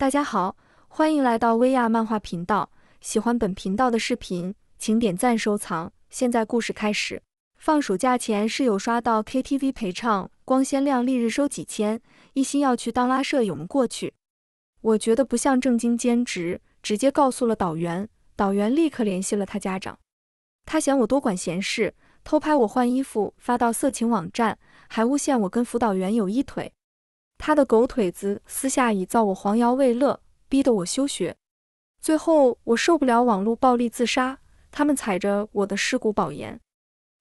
大家好，欢迎来到薇娅漫画频道。喜欢本频道的视频，请点赞收藏。现在故事开始。放暑假前，室友刷到 KTV 陪唱，光鲜亮丽，日收几千，一心要去当拉舍。友们过去，我觉得不像正经兼职，直接告诉了导员。导员立刻联系了他家长。他嫌我多管闲事，偷拍我换衣服发到色情网站，还诬陷我跟辅导员有一腿。他的狗腿子私下已造我黄瑶为乐，逼得我休学。最后我受不了网络暴力自杀，他们踩着我的尸骨保研，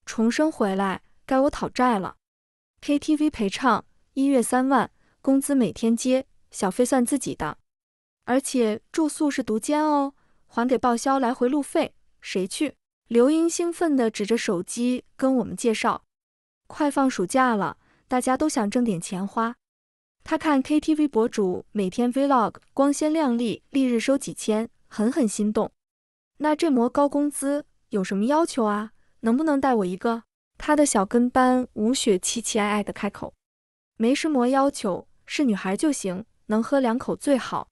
重生回来该我讨债了。KTV 陪唱一月三万，工资每天接，小费算自己的，而且住宿是独间哦，还给报销来回路费。谁去？刘英兴奋地指着手机跟我们介绍：“快放暑假了，大家都想挣点钱花。”他看 KTV 博主每天 Vlog 光鲜亮丽，例日收几千，狠狠心动。那这模高工资有什么要求啊？能不能带我一个？他的小跟班吴雪期期艾艾地开口：“没什么要求，是女孩就行，能喝两口最好。”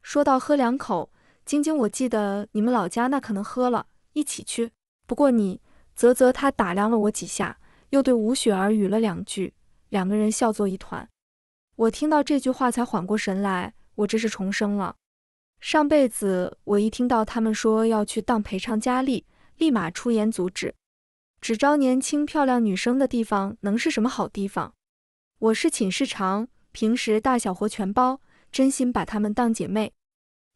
说到喝两口，晶晶，我记得你们老家那可能喝了，一起去。不过你，啧啧，他打量了我几下，又对吴雪儿语了两句，两个人笑作一团。我听到这句话才缓过神来，我这是重生了。上辈子我一听到他们说要去当陪唱佳丽，立马出言阻止。只招年轻漂亮女生的地方能是什么好地方？我是寝室长，平时大小活全包，真心把她们当姐妹，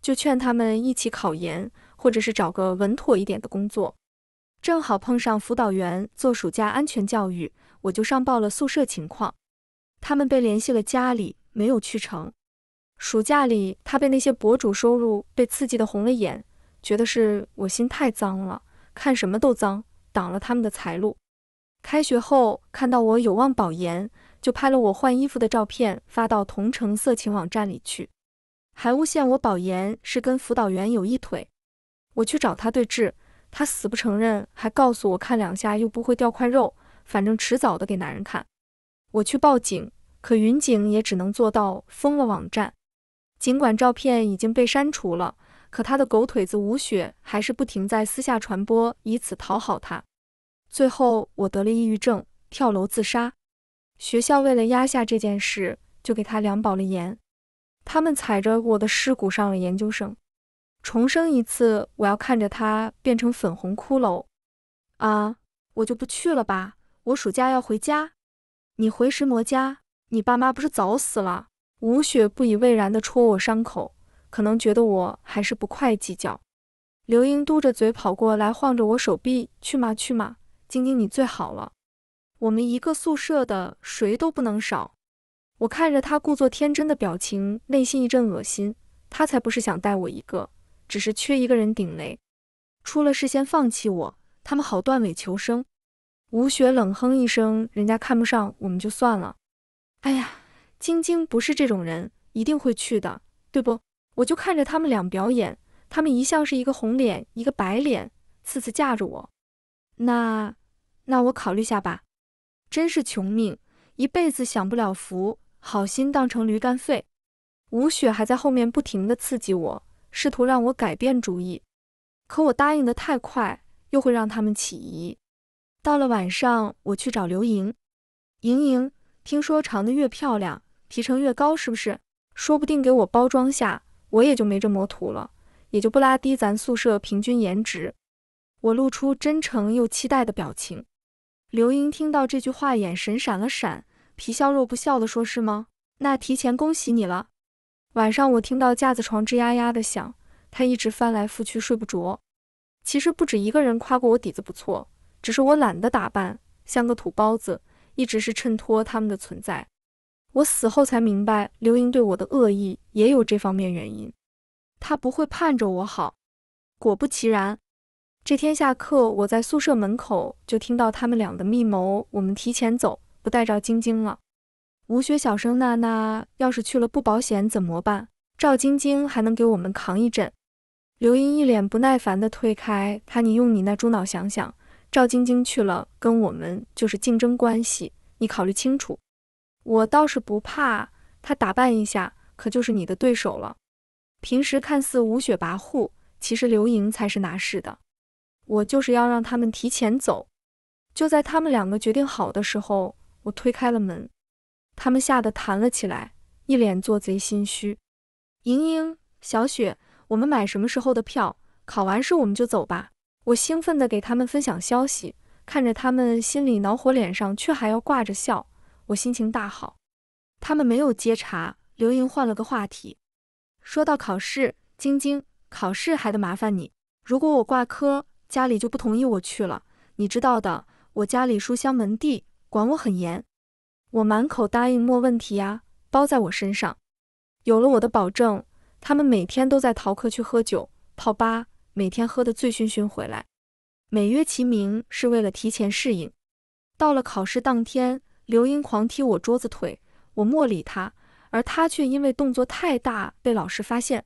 就劝她们一起考研，或者是找个稳妥一点的工作。正好碰上辅导员做暑假安全教育，我就上报了宿舍情况。他们被联系了家里，没有去成。暑假里，他被那些博主收入被刺激的红了眼，觉得是我心太脏了，看什么都脏，挡了他们的财路。开学后，看到我有望保研，就拍了我换衣服的照片发到同城色情网站里去，还诬陷我保研是跟辅导员有一腿。我去找他对质，他死不承认，还告诉我看两下又不会掉块肉，反正迟早的给男人看。我去报警，可云警也只能做到封了网站。尽管照片已经被删除了，可他的狗腿子吴雪还是不停在私下传播，以此讨好他。最后我得了抑郁症，跳楼自杀。学校为了压下这件事，就给他两保了研。他们踩着我的尸骨上了研究生。重生一次，我要看着他变成粉红骷髅。啊，我就不去了吧，我暑假要回家。你回石魔家，你爸妈不是早死了？吴雪不以为然地戳我伤口，可能觉得我还是不快计较。刘英嘟着嘴跑过来，晃着我手臂：“去嘛去嘛，晶晶你最好了，我们一个宿舍的，谁都不能少。”我看着他故作天真的表情，内心一阵恶心。他才不是想带我一个，只是缺一个人顶雷，出了事先放弃我，他们好断尾求生。吴雪冷哼一声：“人家看不上我们就算了。”哎呀，晶晶不是这种人，一定会去的，对不？我就看着他们俩表演，他们一向是一个红脸一个白脸，次次架着我。那……那我考虑下吧。真是穷命，一辈子享不了福，好心当成驴肝肺。吴雪还在后面不停地刺激我，试图让我改变主意。可我答应的太快，又会让他们起疑。到了晚上，我去找刘莹。莹莹，听说长得越漂亮，提成越高，是不是？说不定给我包装下，我也就没这魔图了，也就不拉低咱宿舍平均颜值。我露出真诚又期待的表情。刘莹听到这句话，眼神闪了闪，皮笑肉不笑的说：“是吗？那提前恭喜你了。”晚上我听到架子床吱呀呀的响，他一直翻来覆去睡不着。其实不止一个人夸过我底子不错。只是我懒得打扮，像个土包子，一直是衬托他们的存在。我死后才明白，刘英对我的恶意也有这方面原因。她不会盼着我好。果不其然，这天下课，我在宿舍门口就听到他们俩的密谋：我们提前走，不带赵晶晶了。吴雪小声娜娜，要是去了不保险怎么办？赵晶晶还能给我们扛一阵。刘英一脸不耐烦地推开他：“你用你那猪脑想想。”赵晶晶去了，跟我们就是竞争关系，你考虑清楚。我倒是不怕她打扮一下，可就是你的对手了。平时看似无血跋扈，其实刘莹才是拿事的。我就是要让他们提前走。就在他们两个决定好的时候，我推开了门，他们吓得弹了起来，一脸做贼心虚。莹莹，小雪，我们买什么时候的票？考完试我们就走吧。我兴奋地给他们分享消息，看着他们心里恼火，脸上却还要挂着笑，我心情大好。他们没有接茬，刘莹换了个话题，说到考试，晶晶，考试还得麻烦你，如果我挂科，家里就不同意我去了，你知道的，我家里书香门第，管我很严。我满口答应，莫问题呀，包在我身上。有了我的保证，他们每天都在逃课去喝酒、泡吧。每天喝得醉醺醺回来，美曰其名是为了提前适应。到了考试当天，刘英狂踢我桌子腿，我莫理他，而他却因为动作太大被老师发现。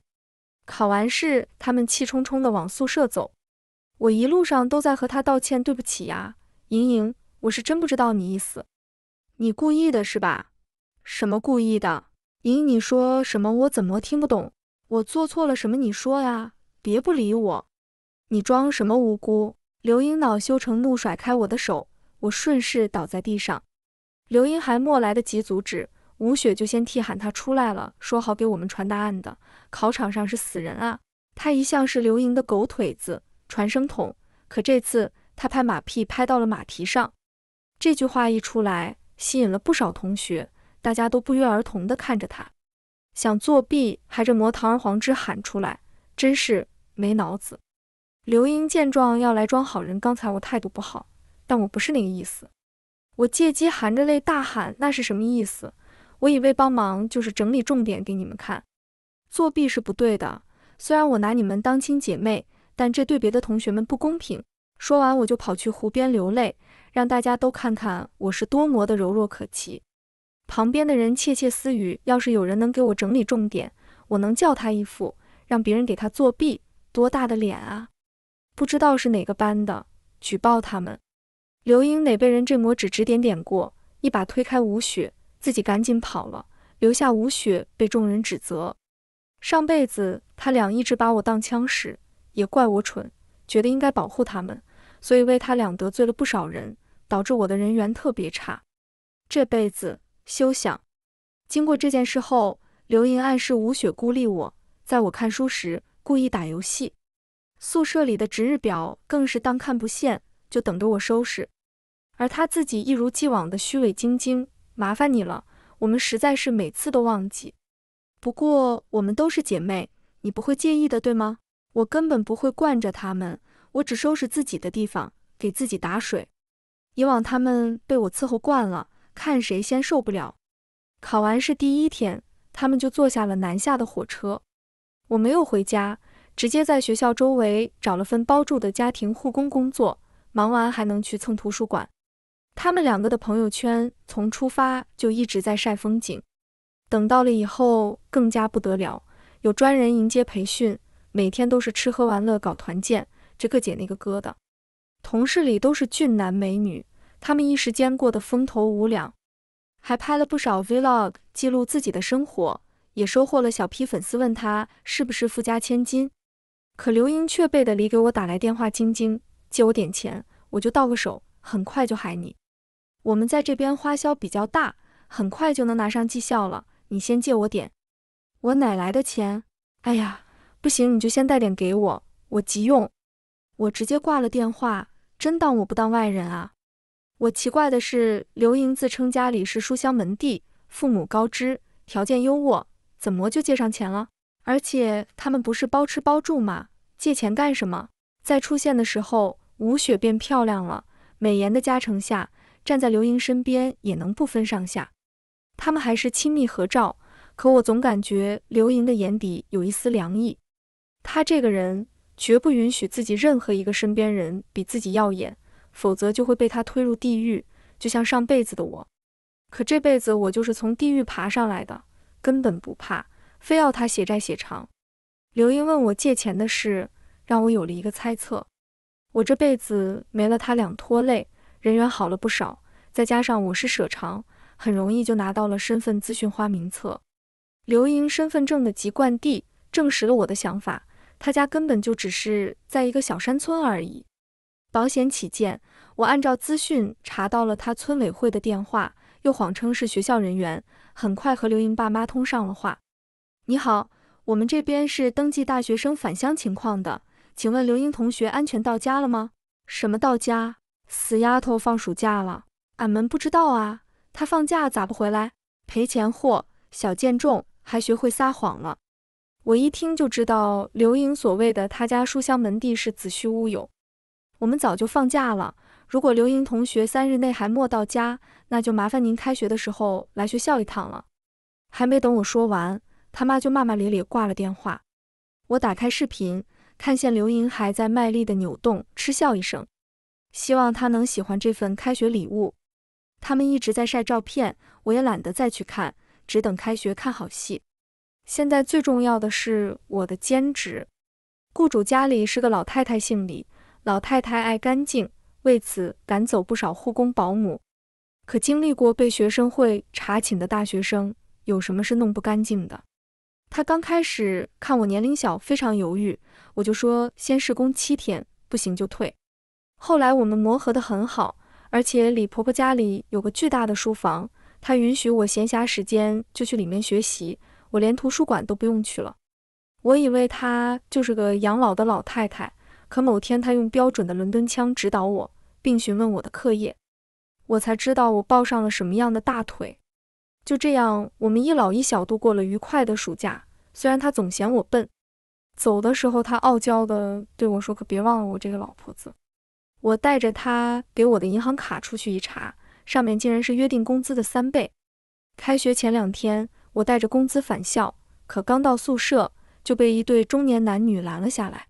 考完试，他们气冲冲地往宿舍走，我一路上都在和他道歉，对不起呀，莹莹，我是真不知道你意思，你故意的是吧？什么故意的？莹，你说什么？我怎么听不懂？我做错了什么？你说呀。别不理我！你装什么无辜？刘英恼羞成怒，甩开我的手，我顺势倒在地上。刘英还莫来得及阻止，吴雪就先替喊他出来了，说好给我们传答案的。考场上是死人啊！他一向是刘英的狗腿子、传声筒，可这次他拍马屁拍到了马蹄上。这句话一出来，吸引了不少同学，大家都不约而同地看着他，想作弊还这魔堂而皇之喊出来，真是。没脑子。刘英见状要来装好人，刚才我态度不好，但我不是那个意思。我借机含着泪大喊：“那是什么意思？我以为帮忙就是整理重点给你们看。作弊是不对的，虽然我拿你们当亲姐妹，但这对别的同学们不公平。”说完我就跑去湖边流泪，让大家都看看我是多么的柔弱可欺。旁边的人窃窃私语：“要是有人能给我整理重点，我能叫他一副，让别人给他作弊。”多大的脸啊！不知道是哪个班的，举报他们。刘英得被人这模指指点点过，一把推开吴雪，自己赶紧跑了，留下吴雪被众人指责。上辈子他俩一直把我当枪使，也怪我蠢，觉得应该保护他们，所以为他俩得罪了不少人，导致我的人缘特别差。这辈子休想！经过这件事后，刘英暗示吴雪孤立我，在我看书时。故意打游戏，宿舍里的值日表更是当看不见，就等着我收拾。而他自己一如既往的虚伪精精，麻烦你了，我们实在是每次都忘记。不过我们都是姐妹，你不会介意的，对吗？我根本不会惯着他们，我只收拾自己的地方，给自己打水。以往他们被我伺候惯了，看谁先受不了。考完试第一天，他们就坐下了南下的火车。我没有回家，直接在学校周围找了份包住的家庭护工工作，忙完还能去蹭图书馆。他们两个的朋友圈从出发就一直在晒风景，等到了以后更加不得了，有专人迎接培训，每天都是吃喝玩乐搞团建，这个姐那个哥的，同事里都是俊男美女，他们一时间过得风头无两，还拍了不少 vlog 记录自己的生活。也收获了小批粉丝，问他是不是富家千金，可刘英却背的离给我打来电话：“晶晶，借我点钱，我就到手，很快就还你。我们在这边花销比较大，很快就能拿上绩效了，你先借我点。我哪来的钱？哎呀，不行，你就先带点给我，我急用。我直接挂了电话，真当我不当外人啊！我奇怪的是，刘英自称家里是书香门第，父母高知，条件优渥。”怎么就借上钱了？而且他们不是包吃包住吗？借钱干什么？再出现的时候，吴雪变漂亮了，美颜的加成下，站在刘莹身边也能不分上下。他们还是亲密合照，可我总感觉刘莹的眼底有一丝凉意。她这个人绝不允许自己任何一个身边人比自己耀眼，否则就会被她推入地狱。就像上辈子的我，可这辈子我就是从地狱爬上来的。根本不怕，非要他血债血偿。刘英问我借钱的事，让我有了一个猜测。我这辈子没了他俩拖累，人缘好了不少，再加上我是舍长，很容易就拿到了身份资讯花名册。刘英身份证的籍贯地证实了我的想法，他家根本就只是在一个小山村而已。保险起见，我按照资讯查到了他村委会的电话。又谎称是学校人员，很快和刘英爸妈通上了话。你好，我们这边是登记大学生返乡情况的，请问刘英同学安全到家了吗？什么到家？死丫头放暑假了，俺们不知道啊。她放假咋不回来？赔钱货，小贱种，还学会撒谎了。我一听就知道刘英所谓的她家书香门第是子虚乌有。我们早就放假了。如果刘莹同学三日内还没到家，那就麻烦您开学的时候来学校一趟了。还没等我说完，他妈就骂骂咧咧挂了电话。我打开视频，看见刘莹还在卖力的扭动，嗤笑一声，希望她能喜欢这份开学礼物。他们一直在晒照片，我也懒得再去看，只等开学看好戏。现在最重要的是我的兼职，雇主家里是个老太太，姓李，老太太爱干净。为此赶走不少护工保姆，可经历过被学生会查寝的大学生，有什么是弄不干净的？他刚开始看我年龄小，非常犹豫，我就说先试工七天，不行就退。后来我们磨合得很好，而且李婆婆家里有个巨大的书房，她允许我闲暇时间就去里面学习，我连图书馆都不用去了。我以为她就是个养老的老太太，可某天她用标准的伦敦腔指导我。并询问我的课业，我才知道我抱上了什么样的大腿。就这样，我们一老一小度过了愉快的暑假。虽然他总嫌我笨，走的时候他傲娇的对我说：“可别忘了我这个老婆子。”我带着他给我的银行卡出去一查，上面竟然是约定工资的三倍。开学前两天，我带着工资返校，可刚到宿舍就被一对中年男女拦了下来。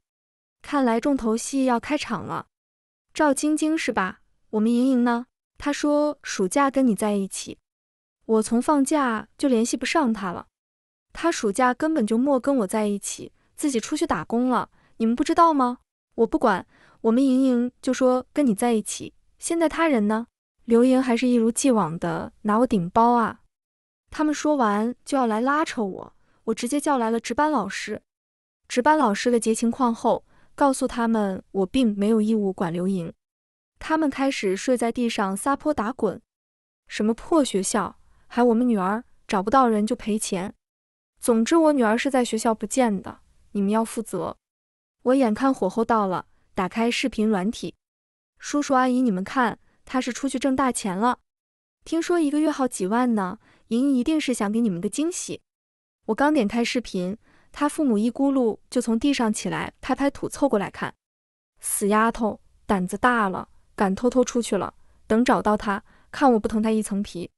看来重头戏要开场了。赵晶晶是吧？我们莹莹呢？她说暑假跟你在一起，我从放假就联系不上她了。她暑假根本就莫跟我在一起，自己出去打工了。你们不知道吗？我不管，我们莹莹就说跟你在一起。现在他人呢？刘莹还是一如既往的拿我顶包啊！他们说完就要来拉扯我，我直接叫来了值班老师。值班老师的结情况后。告诉他们，我并没有义务管刘莹。他们开始睡在地上撒泼打滚。什么破学校，还我们女儿找不到人就赔钱。总之，我女儿是在学校不见的，你们要负责。我眼看火候到了，打开视频软体。叔叔阿姨，你们看，她是出去挣大钱了。听说一个月好几万呢。莹莹一定是想给你们个惊喜。我刚点开视频。他父母一咕噜就从地上起来，拍拍土，凑过来看。死丫头，胆子大了，敢偷偷出去了。等找到他，看我不疼他一层皮。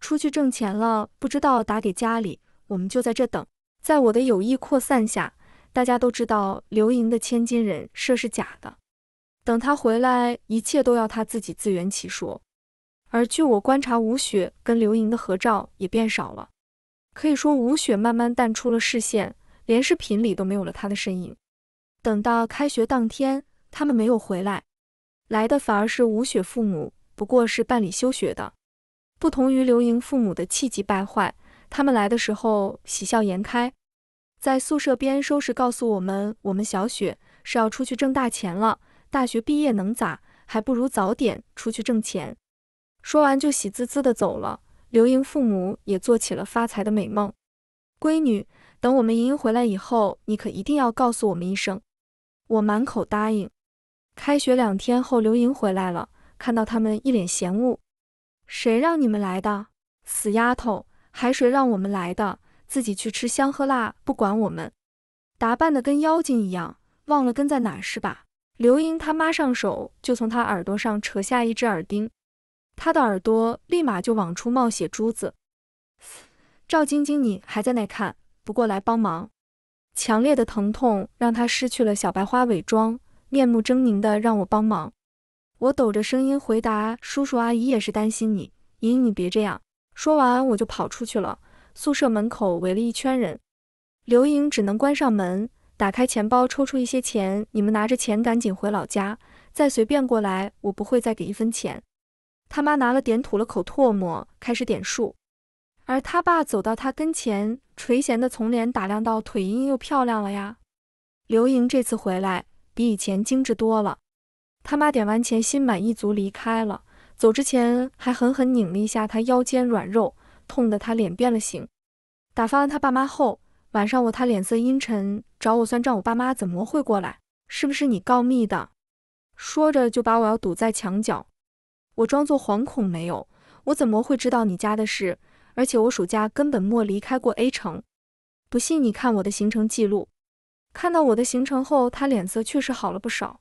出去挣钱了，不知道打给家里。我们就在这等。在我的有意扩散下，大家都知道刘莹的千金人设是假的。等他回来，一切都要他自己自圆其说。而据我观察，吴雪跟刘莹的合照也变少了。可以说，吴雪慢慢淡出了视线。连视频里都没有了他的身影。等到开学当天，他们没有回来，来的反而是吴雪父母，不过是办理休学的。不同于刘莹父母的气急败坏，他们来的时候喜笑颜开，在宿舍边收拾，告诉我们：“我们小雪是要出去挣大钱了，大学毕业能咋？还不如早点出去挣钱。”说完就喜滋滋的走了。刘莹父母也做起了发财的美梦，闺女。等我们莹莹回来以后，你可一定要告诉我们一声。我满口答应。开学两天后，刘莹回来了，看到他们一脸嫌恶。谁让你们来的？死丫头，还谁让我们来的？自己去吃香喝辣，不管我们。打扮的跟妖精一样，忘了跟在哪是吧？刘莹他妈上手就从她耳朵上扯下一只耳钉，她的耳朵立马就往出冒血珠子。赵晶晶，你还在那看？不过来帮忙，强烈的疼痛让他失去了小白花伪装，面目狰狞的让我帮忙。我抖着声音回答：“叔叔阿姨也是担心你，莹莹你别这样。”说完我就跑出去了。宿舍门口围了一圈人，刘莹只能关上门，打开钱包抽出一些钱，你们拿着钱赶紧回老家，再随便过来，我不会再给一分钱。他妈拿了点，吐了口唾沫，开始点数。而他爸走到他跟前，垂涎的从脸打量到腿，又又漂亮了呀。刘莹这次回来比以前精致多了。他妈点完钱，心满意足离开了，走之前还狠狠拧了一下他腰间软肉，痛得他脸变了形。打发完他爸妈后，晚上我他脸色阴沉，找我算账。我爸妈怎么会过来？是不是你告密的？说着就把我要堵在墙角。我装作惶恐，没有，我怎么会知道你家的事？而且我暑假根本没离开过 A 城，不信你看我的行程记录。看到我的行程后，他脸色确实好了不少，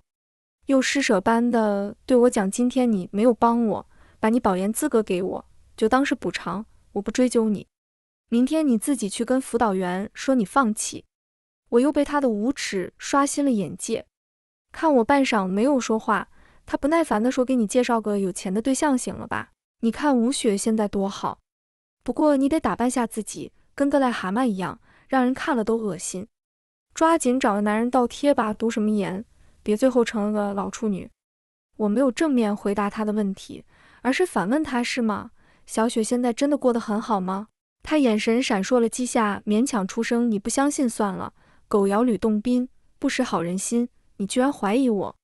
又施舍般的对我讲：“今天你没有帮我，把你保研资格给我，就当是补偿，我不追究你。明天你自己去跟辅导员说你放弃。”我又被他的无耻刷新了眼界。看我半晌没有说话，他不耐烦的说：“给你介绍个有钱的对象行了吧？你看吴雪现在多好。”不过你得打扮下自己，跟个癞蛤蟆一样，让人看了都恶心。抓紧找个男人倒贴吧，读什么研？别最后成了个老处女。我没有正面回答他的问题，而是反问他是吗？小雪现在真的过得很好吗？他眼神闪烁了几下，勉强出声：“你不相信算了。”狗咬吕洞宾，不识好人心。你居然怀疑我？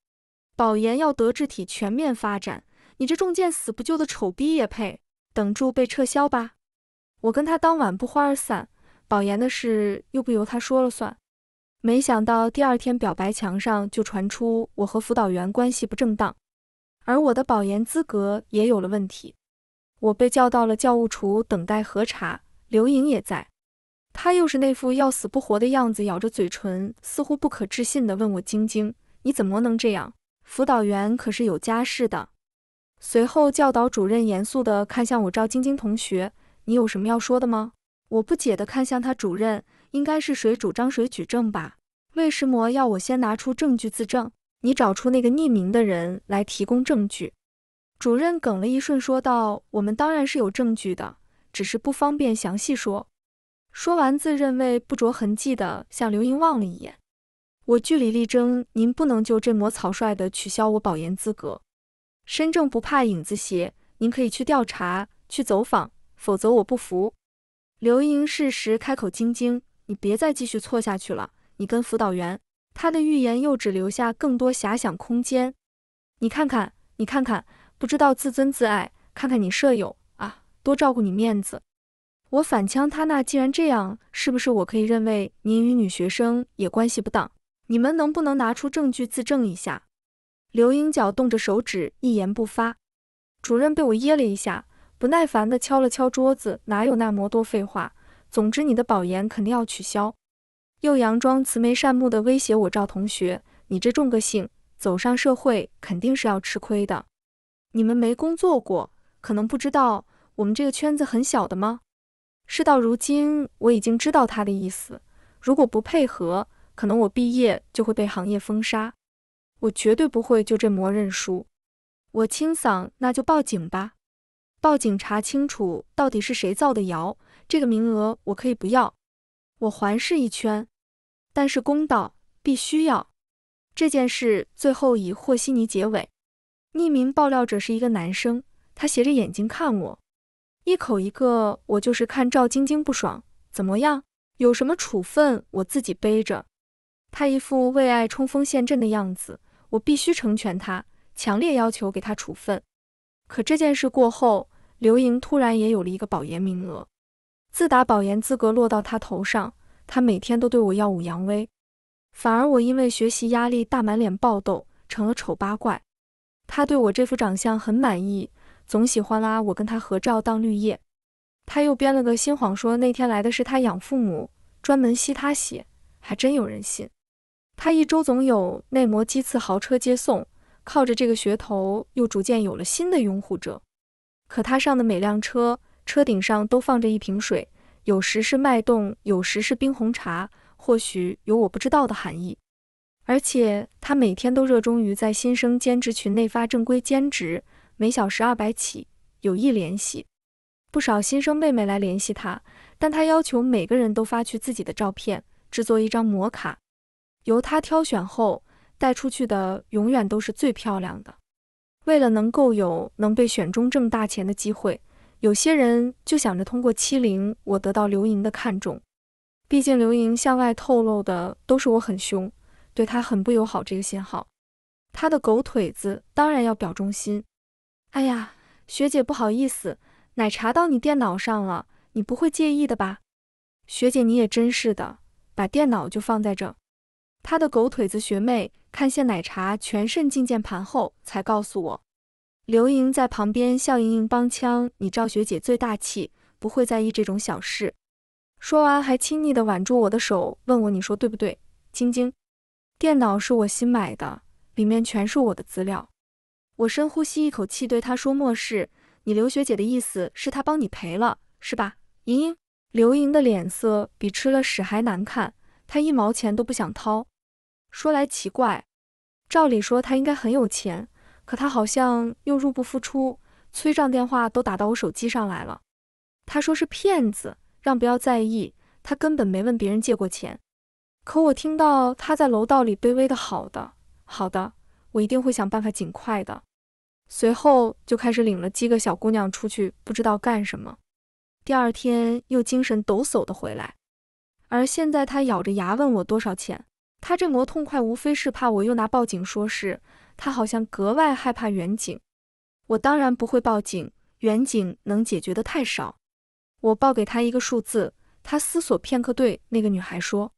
保研要德智体全面发展，你这重剑死不救的丑逼也配？等住被撤销吧。我跟他当晚不欢而散，保研的事又不由他说了算。没想到第二天表白墙上就传出我和辅导员关系不正当，而我的保研资格也有了问题，我被叫到了教务处等待核查。刘莹也在，他又是那副要死不活的样子，咬着嘴唇，似乎不可置信地问我：“晶晶，你怎么能这样？辅导员可是有家室的。”随后，教导主任严肃地看向我：“赵晶晶同学。”你有什么要说的吗？我不解的看向他，主任应该是谁主张谁举证吧？魏石魔要我先拿出证据自证，你找出那个匿名的人来提供证据。主任梗了一瞬，说道：“我们当然是有证据的，只是不方便详细说。”说完，自认为不着痕迹的向刘英望了一眼。我据理力争，您不能就这么草率的取消我保研资格。身正不怕影子斜，您可以去调查，去走访。否则我不服。刘莹适时开口：“晶晶，你别再继续错下去了。你跟辅导员……他的欲言又止，留下更多遐想空间。你看看，你看看，不知道自尊自爱。看看你舍友啊，多照顾你面子。”我反呛他：“那既然这样，是不是我可以认为您与女学生也关系不当？你们能不能拿出证据自证一下？”刘英脚动着手指，一言不发。主任被我噎了一下。不耐烦地敲了敲桌子，哪有那么多废话？总之，你的保研肯定要取消。又佯装慈眉善目的威胁我赵同学：“你这种个性，走上社会肯定是要吃亏的。你们没工作过，可能不知道我们这个圈子很小的吗？”事到如今，我已经知道他的意思。如果不配合，可能我毕业就会被行业封杀。我绝对不会就这么认输。我清嗓，那就报警吧。报警查清楚到底是谁造的谣，这个名额我可以不要。我环视一圈，但是公道必须要。这件事最后以和稀泥结尾。匿名爆料者是一个男生，他斜着眼睛看我，一口一个我就是看赵晶晶不爽，怎么样？有什么处分我自己背着。他一副为爱冲锋陷阵的样子，我必须成全他，强烈要求给他处分。可这件事过后，刘莹突然也有了一个保研名额。自打保研资格落到他头上，他每天都对我耀武扬威。反而我因为学习压力大，满脸爆痘，成了丑八怪。他对我这副长相很满意，总喜欢拉我跟他合照当绿叶。他又编了个新谎，说那天来的是他养父母，专门吸他血，还真有人信。他一周总有内膜鸡翅、豪车接送。靠着这个噱头，又逐渐有了新的拥护者。可他上的每辆车车顶上都放着一瓶水，有时是脉动，有时是冰红茶，或许有我不知道的含义。而且他每天都热衷于在新生兼职群内发正规兼职，每小时二百起，有意联系。不少新生妹妹来联系他，但他要求每个人都发去自己的照片，制作一张模卡，由他挑选后。带出去的永远都是最漂亮的。为了能够有能被选中挣大钱的机会，有些人就想着通过欺凌我得到刘莹的看重。毕竟刘莹向外透露的都是我很凶，对她很不友好这个信号。她的狗腿子当然要表忠心。哎呀，学姐不好意思，奶茶到你电脑上了，你不会介意的吧？学姐你也真是的，把电脑就放在这。她的狗腿子学妹。看谢奶茶全渗进键盘后，才告诉我。刘莹在旁边笑盈盈帮腔：“你赵学姐最大气，不会在意这种小事。”说完，还亲昵地挽住我的手，问我：“你说对不对，晶晶？”电脑是我新买的，里面全是我的资料。我深呼吸一口气，对她说：“没事，你刘学姐的意思是她帮你赔了，是吧？”莹莹，刘莹的脸色比吃了屎还难看，她一毛钱都不想掏。说来奇怪，照理说他应该很有钱，可他好像又入不敷出，催账电话都打到我手机上来了。他说是骗子，让不要在意，他根本没问别人借过钱。可我听到他在楼道里卑微的“好的，好的”，我一定会想办法尽快的。随后就开始领了几个小姑娘出去，不知道干什么。第二天又精神抖擞的回来，而现在他咬着牙问我多少钱。他这磨痛快无非是怕我又拿报警说事，他好像格外害怕远景。我当然不会报警，远景能解决的太少。我报给他一个数字，他思索片刻，对那个女孩说：“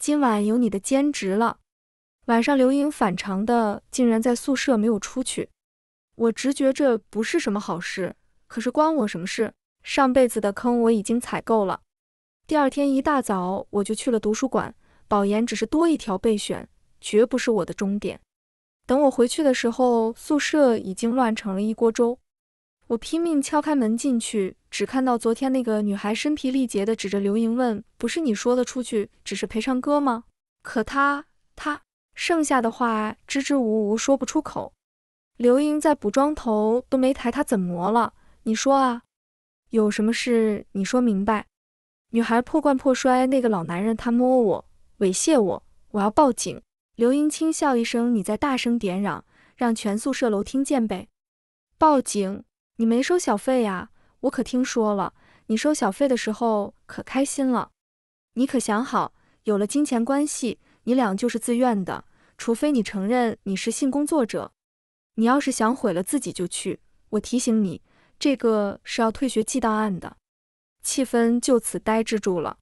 今晚有你的兼职了。”晚上刘英反常的竟然在宿舍没有出去，我直觉这不是什么好事，可是关我什么事？上辈子的坑我已经踩够了。第二天一大早我就去了图书馆。保研只是多一条备选，绝不是我的终点。等我回去的时候，宿舍已经乱成了一锅粥。我拼命敲开门进去，只看到昨天那个女孩身疲力竭地指着刘莹问：“不是你说的出去，只是陪唱歌吗？”可她，她剩下的话支支吾吾说不出口。刘莹在补妆，头都没抬。她怎么了？你说啊，有什么事？你说明白。女孩破罐破摔，那个老男人他摸我。猥亵我，我要报警！刘英轻笑一声：“你再大声点嚷，让全宿舍楼听见呗！报警？你没收小费呀？我可听说了，你收小费的时候可开心了。你可想好，有了金钱关系，你俩就是自愿的，除非你承认你是性工作者。你要是想毁了自己，就去。我提醒你，这个是要退学记档案的。”气氛就此呆滞住了。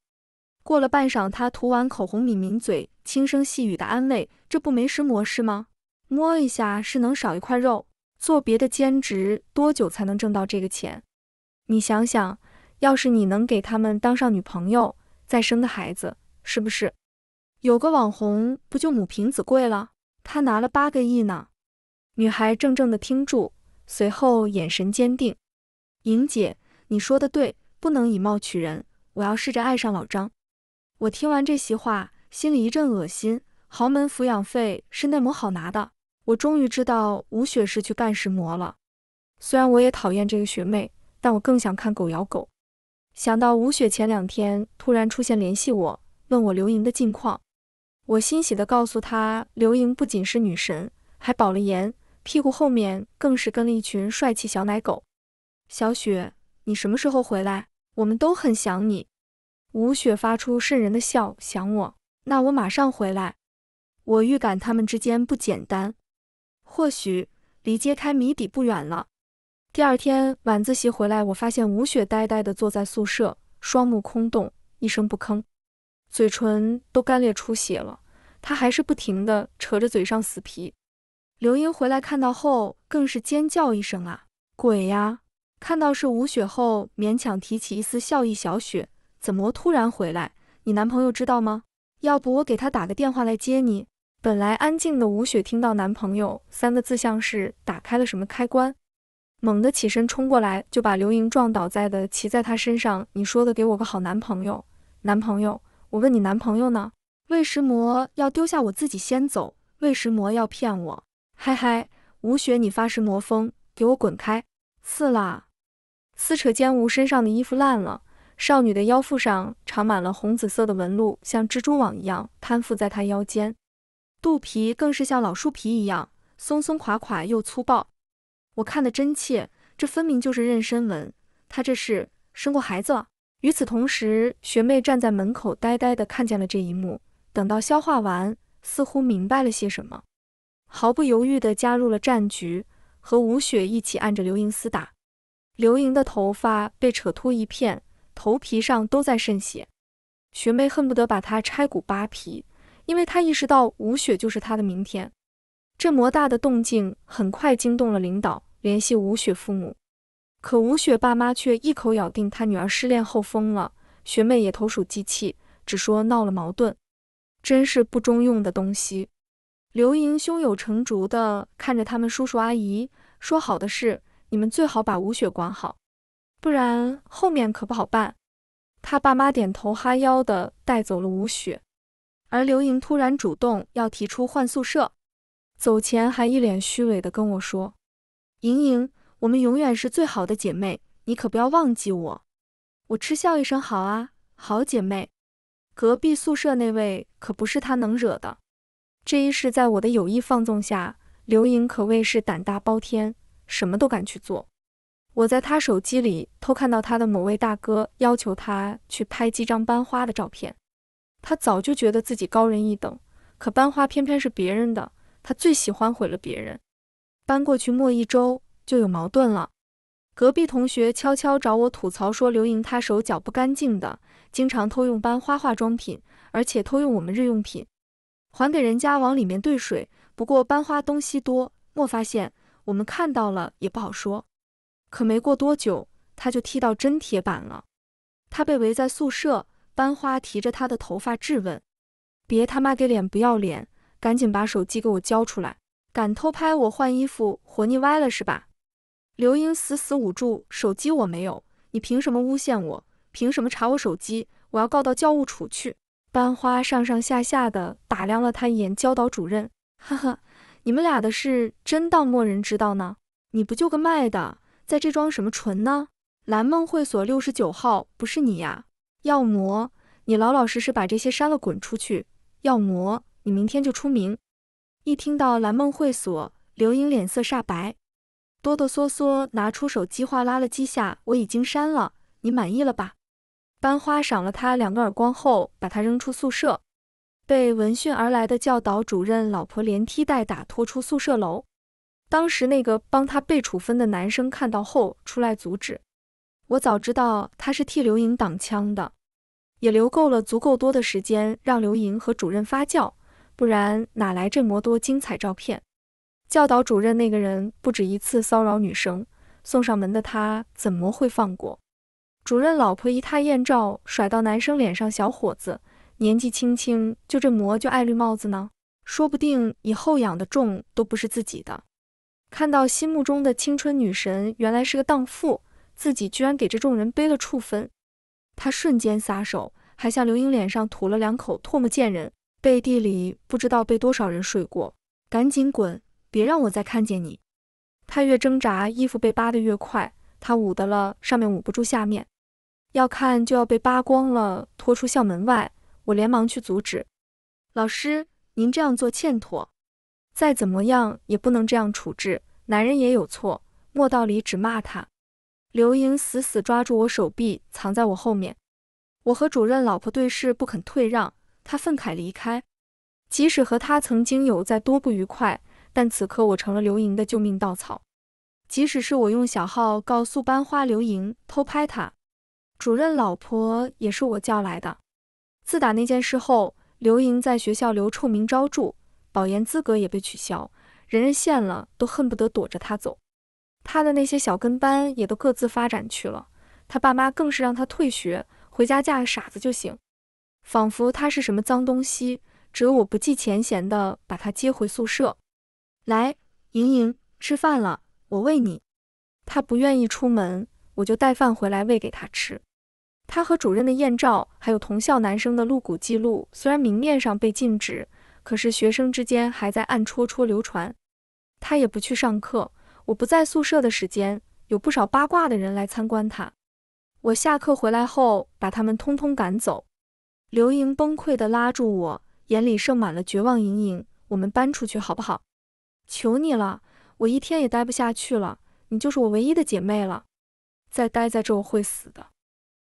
过了半晌，他涂完口红，抿抿嘴，轻声细语的安慰：“这不没食模式吗？摸一下是能少一块肉。做别的兼职多久才能挣到这个钱？你想想，要是你能给他们当上女朋友，再生个孩子，是不是有个网红不就母凭子贵了？他拿了八个亿呢。”女孩怔怔的听住，随后眼神坚定：“莹姐，你说的对，不能以貌取人。我要试着爱上老张。”我听完这席话，心里一阵恶心。豪门抚养费是内蒙好拿的？我终于知道吴雪是去干什么了。虽然我也讨厌这个学妹，但我更想看狗咬狗。想到吴雪前两天突然出现联系我，问我刘莹的近况，我欣喜地告诉她，刘莹不仅是女神，还保了研，屁股后面更是跟了一群帅气小奶狗。小雪，你什么时候回来？我们都很想你。吴雪发出渗人的笑，想我，那我马上回来。我预感他们之间不简单，或许离揭开谜底不远了。第二天晚自习回来，我发现吴雪呆呆地坐在宿舍，双目空洞，一声不吭，嘴唇都干裂出血了，她还是不停地扯着嘴上死皮。刘英回来看到后，更是尖叫一声啊，鬼呀！看到是吴雪后，勉强提起一丝笑意，小雪。怎么突然回来？你男朋友知道吗？要不我给他打个电话来接你。本来安静的吴雪听到“男朋友”三个字，像是打开了什么开关，猛地起身冲过来，就把刘莹撞倒在的，骑在她身上。你说的给我个好男朋友，男朋友，我问你男朋友呢？魏石魔要丢下我自己先走，魏石魔要骗我，嗨嗨，吴雪你发什么疯，给我滚开！刺啦，撕扯间吴身上的衣服烂了。少女的腰腹上长满了红紫色的纹路，像蜘蛛网一样攀附在她腰间，肚皮更是像老树皮一样松松垮垮又粗暴。我看的真切，这分明就是妊娠纹。她这是生过孩子。与此同时，学妹站在门口呆呆的看见了这一幕，等到消化完，似乎明白了些什么，毫不犹豫的加入了战局，和吴雪一起按着刘莹厮打。刘莹的头发被扯秃一片。头皮上都在渗血，学妹恨不得把她拆骨扒皮，因为她意识到吴雪就是她的明天。这魔大的动静很快惊动了领导，联系吴雪父母，可吴雪爸妈却一口咬定她女儿失恋后疯了，学妹也投鼠忌器，只说闹了矛盾，真是不中用的东西。刘莹胸有成竹地看着他们叔叔阿姨，说：“好的事，你们最好把吴雪管好。”不然后面可不好办。他爸妈点头哈腰的带走了吴雪，而刘莹突然主动要提出换宿舍，走前还一脸虚伪的跟我说：“莹莹，我们永远是最好的姐妹，你可不要忘记我。”我嗤笑一声：“好啊，好姐妹。”隔壁宿舍那位可不是她能惹的。这一世在我的有意放纵下，刘莹可谓是胆大包天，什么都敢去做。我在他手机里偷看到他的某位大哥要求他去拍几张班花的照片，他早就觉得自己高人一等，可班花偏偏是别人的，他最喜欢毁了别人。搬过去没一周就有矛盾了，隔壁同学悄悄找我吐槽说刘莹她手脚不干净的，经常偷用班花化妆品，而且偷用我们日用品，还给人家往里面兑水。不过班花东西多，没发现，我们看到了也不好说。可没过多久，他就踢到真铁板了。他被围在宿舍，班花提着他的头发质问：“别他妈给脸不要脸，赶紧把手机给我交出来！敢偷拍我换衣服，活腻歪了是吧？”刘英死死捂住手机：“我没有，你凭什么诬陷我？凭什么查我手机？我要告到教务处去！”班花上上下下的打量了他一眼，教导主任：“呵呵，你们俩的事真当没人知道呢？你不就个卖的？”在这装什么纯呢？蓝梦会所六十九号不是你呀？要么你老老实实把这些删了，滚出去；要么你明天就出名。一听到蓝梦会所，刘英脸色煞白，哆哆嗦嗦拿出手机，话拉了几下，我已经删了，你满意了吧？班花赏了他两个耳光后，把他扔出宿舍，被闻讯而来的教导主任老婆连踢带打，拖出宿舍楼。当时那个帮他被处分的男生看到后出来阻止，我早知道他是替刘莹挡枪的，也留够了足够多的时间让刘莹和主任发酵，不然哪来这魔多精彩照片？教导主任那个人不止一次骚扰女生，送上门的他怎么会放过？主任老婆一踏艳照甩到男生脸上，小伙子年纪轻轻就这魔就爱绿帽子呢？说不定以后养的种都不是自己的。看到心目中的青春女神原来是个荡妇，自己居然给这众人背了处分，他瞬间撒手，还向刘英脸上吐了两口唾沫贱人，背地里不知道被多少人睡过，赶紧滚，别让我再看见你！他越挣扎，衣服被扒得越快，他捂得了上面捂不住下面，要看就要被扒光了，拖出校门外。我连忙去阻止，老师，您这样做欠妥。再怎么样也不能这样处置，男人也有错，莫道理只骂他。刘莹死死抓住我手臂，藏在我后面。我和主任老婆对视，不肯退让。他愤慨离开。即使和他曾经有再多不愉快，但此刻我成了刘莹的救命稻草。即使是我用小号告诉班花刘莹偷拍他，主任老婆也是我叫来的。自打那件事后，刘莹在学校留臭名昭著。保研资格也被取消，人人见了都恨不得躲着他走。他的那些小跟班也都各自发展去了，他爸妈更是让他退学，回家嫁个傻子就行，仿佛他是什么脏东西。只有我不计前嫌的把他接回宿舍来，莹莹，吃饭了，我喂你。他不愿意出门，我就带饭回来喂给他吃。他和主任的艳照，还有同校男生的露骨记录，虽然明面上被禁止。可是学生之间还在暗戳戳流传，他也不去上课。我不在宿舍的时间，有不少八卦的人来参观他。我下课回来后，把他们通通赶走。刘莹崩溃的拉住我，眼里盛满了绝望。莹莹，我们搬出去好不好？求你了，我一天也待不下去了。你就是我唯一的姐妹了，再待在这我会死的。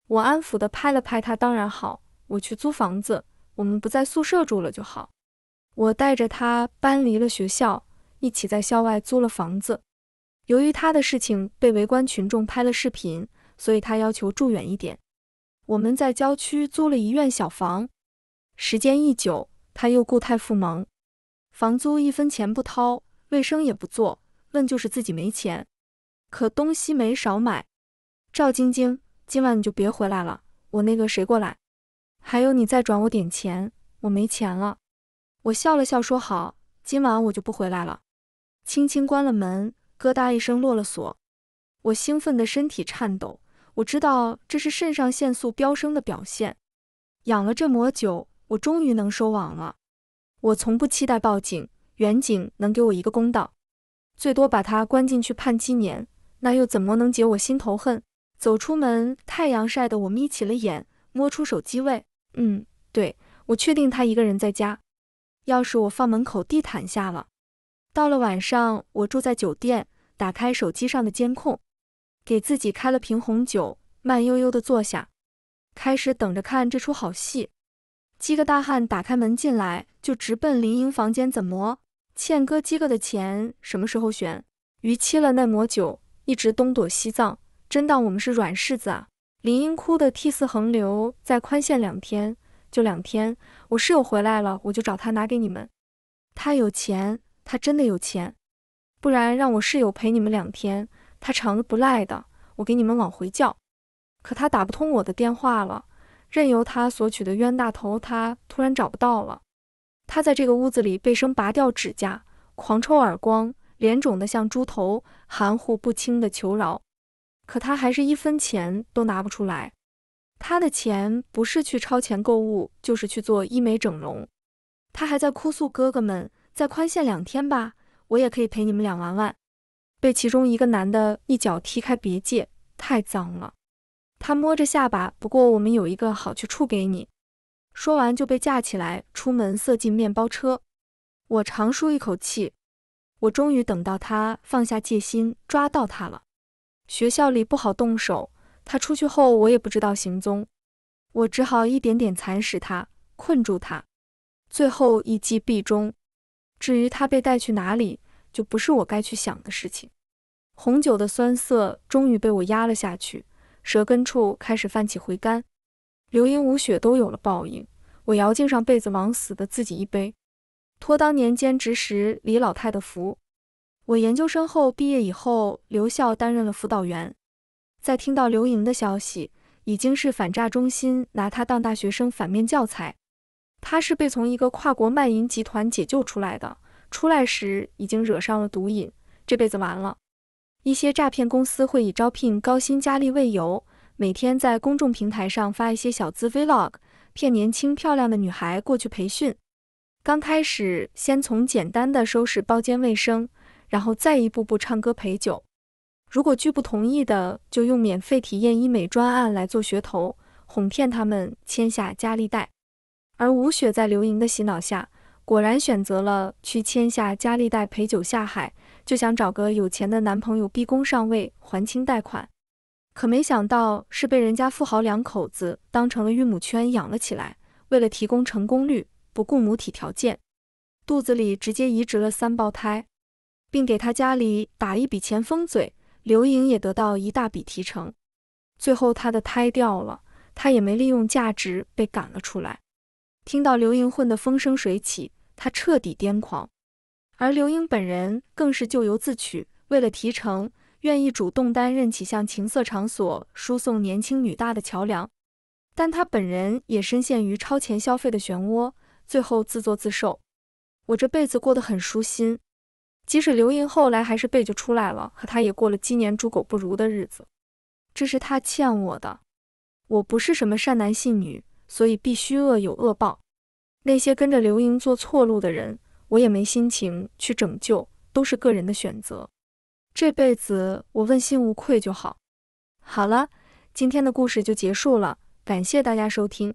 我安抚的拍了拍她，当然好，我去租房子，我们不在宿舍住了就好。我带着他搬离了学校，一起在校外租了房子。由于他的事情被围观群众拍了视频，所以他要求住远一点。我们在郊区租了一院小房。时间一久，他又故态复萌，房租一分钱不掏，卫生也不做，问就是自己没钱。可东西没少买。赵晶晶，今晚你就别回来了，我那个谁过来。还有，你再转我点钱，我没钱了。我笑了笑，说：“好，今晚我就不回来了。”轻轻关了门，咯哒一声落了锁。我兴奋的身体颤抖，我知道这是肾上腺素飙升的表现。养了这么久，我终于能收网了。我从不期待报警，远景能给我一个公道，最多把他关进去判七年，那又怎么能解我心头恨？走出门，太阳晒得我眯起了眼，摸出手机位。嗯，对，我确定他一个人在家。钥匙我放门口地毯下了。到了晚上，我住在酒店，打开手机上的监控，给自己开了瓶红酒，慢悠悠的坐下，开始等着看这出好戏。几个大汉打开门进来，就直奔林英房间。怎么欠哥几个的钱？什么时候悬？逾期了那抹酒，一直东躲西藏，真当我们是软柿子啊？林英哭的涕泗横流，再宽限两天。就两天，我室友回来了，我就找他拿给你们。他有钱，他真的有钱。不然让我室友陪你们两天，他肠子不赖的，我给你们往回叫。可他打不通我的电话了，任由他索取的冤大头，他突然找不到了。他在这个屋子里被生拔掉指甲，狂抽耳光，脸肿得像猪头，含糊不清的求饶。可他还是一分钱都拿不出来。他的钱不是去超前购物，就是去做医美整容。他还在哭诉哥哥们：“再宽限两天吧，我也可以陪你们俩玩玩。”被其中一个男的一脚踢开，别介，太脏了。他摸着下巴，不过我们有一个好去处给你。说完就被架起来，出门塞进面包车。我长舒一口气，我终于等到他放下戒心，抓到他了。学校里不好动手。他出去后，我也不知道行踪，我只好一点点蚕食他，困住他，最后一击必中。至于他被带去哪里，就不是我该去想的事情。红酒的酸涩终于被我压了下去，舌根处开始泛起回甘。流言无雪都有了报应，我遥敬上辈子枉死的自己一杯，托当年兼职时李老太的福，我研究生后毕业以后留校担任了辅导员。在听到刘莹的消息，已经是反诈中心拿她当大学生反面教材。她是被从一个跨国卖淫集团解救出来的，出来时已经惹上了毒瘾，这辈子完了。一些诈骗公司会以招聘高薪佳丽为由，每天在公众平台上发一些小资 vlog，骗年轻漂亮的女孩过去培训。刚开始，先从简单的收拾包间卫生，然后再一步步唱歌陪酒。如果拒不同意的，就用免费体验医美专案来做噱头，哄骗他们签下佳丽贷。而吴雪在刘莹的洗脑下，果然选择了去签下佳丽贷陪酒下海，就想找个有钱的男朋友逼宫上位还清贷款。可没想到是被人家富豪两口子当成了孕母圈养了起来，为了提供成功率，不顾母体条件，肚子里直接移植了三胞胎，并给他家里打一笔钱封嘴。刘莹也得到一大笔提成，最后她的胎掉了，她也没利用价值，被赶了出来。听到刘莹混得风生水起，他彻底癫狂，而刘英本人更是咎由自取，为了提成，愿意主动担任起向情色场所输送年轻女大的桥梁，但他本人也深陷于超前消费的漩涡，最后自作自受。我这辈子过得很舒心。即使刘英后来还是被救出来了，可他也过了鸡年猪狗不如的日子。这是他欠我的。我不是什么善男信女，所以必须恶有恶报。那些跟着刘英做错路的人，我也没心情去拯救，都是个人的选择。这辈子我问心无愧就好。好了，今天的故事就结束了，感谢大家收听。